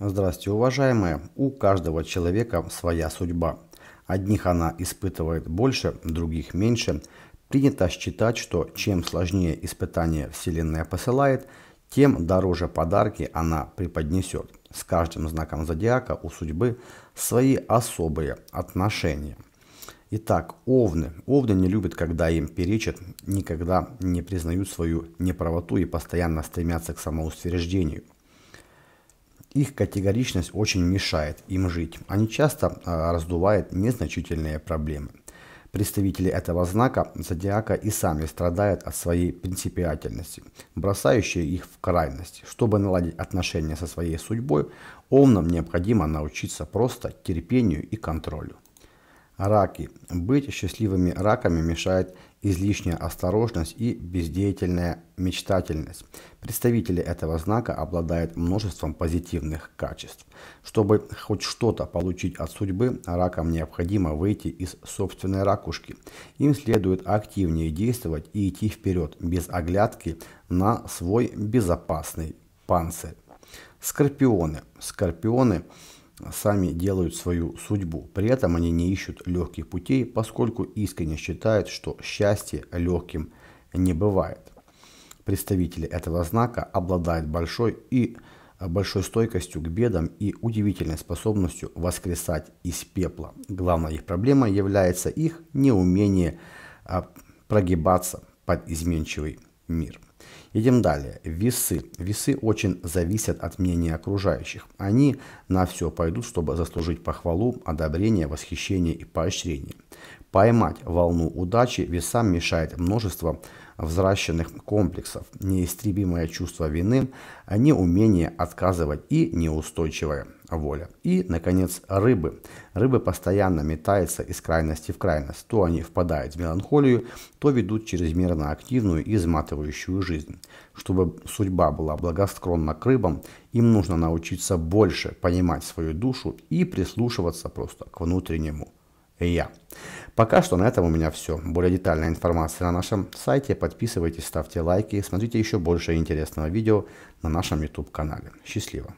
Здравствуйте, уважаемые! У каждого человека своя судьба. Одних она испытывает больше, других меньше. Принято считать, что чем сложнее испытание Вселенная посылает, тем дороже подарки она преподнесет. С каждым знаком зодиака у судьбы свои особые отношения. Итак, овны. Овны не любят, когда им перечат, никогда не признают свою неправоту и постоянно стремятся к самоустверждению – их категоричность очень мешает им жить. Они часто а, раздувают незначительные проблемы. Представители этого знака зодиака и сами страдают от своей принципиательности, бросающей их в крайности. Чтобы наладить отношения со своей судьбой, овнам необходимо научиться просто терпению и контролю. Раки. Быть счастливыми раками мешает излишняя осторожность и бездеятельная мечтательность. Представители этого знака обладают множеством позитивных качеств. Чтобы хоть что-то получить от судьбы, ракам необходимо выйти из собственной ракушки. Им следует активнее действовать и идти вперед, без оглядки на свой безопасный панцирь. Скорпионы. Скорпионы – сами делают свою судьбу. При этом они не ищут легких путей, поскольку искренне считают, что счастье легким не бывает. Представители этого знака обладают большой и большой стойкостью к бедам и удивительной способностью воскресать из пепла. Главная их проблема является их неумение а, прогибаться под изменчивый мир. Идем далее. Весы. Весы очень зависят от мнения окружающих. Они на все пойдут, чтобы заслужить похвалу, одобрение, восхищение и поощрение. Поймать волну удачи весам мешает множество взращенных комплексов, неистребимое чувство вины, неумение отказывать и неустойчивая воля. И, наконец, рыбы. Рыбы постоянно метаются из крайности в крайность. То они впадают в меланхолию, то ведут чрезмерно активную и изматывающую жизнь. Чтобы судьба была благосклонна к рыбам, им нужно научиться больше понимать свою душу и прислушиваться просто к внутреннему я. Пока что на этом у меня все. Более детальная информация на нашем сайте. Подписывайтесь, ставьте лайки, смотрите еще больше интересного видео на нашем YouTube канале. Счастливо!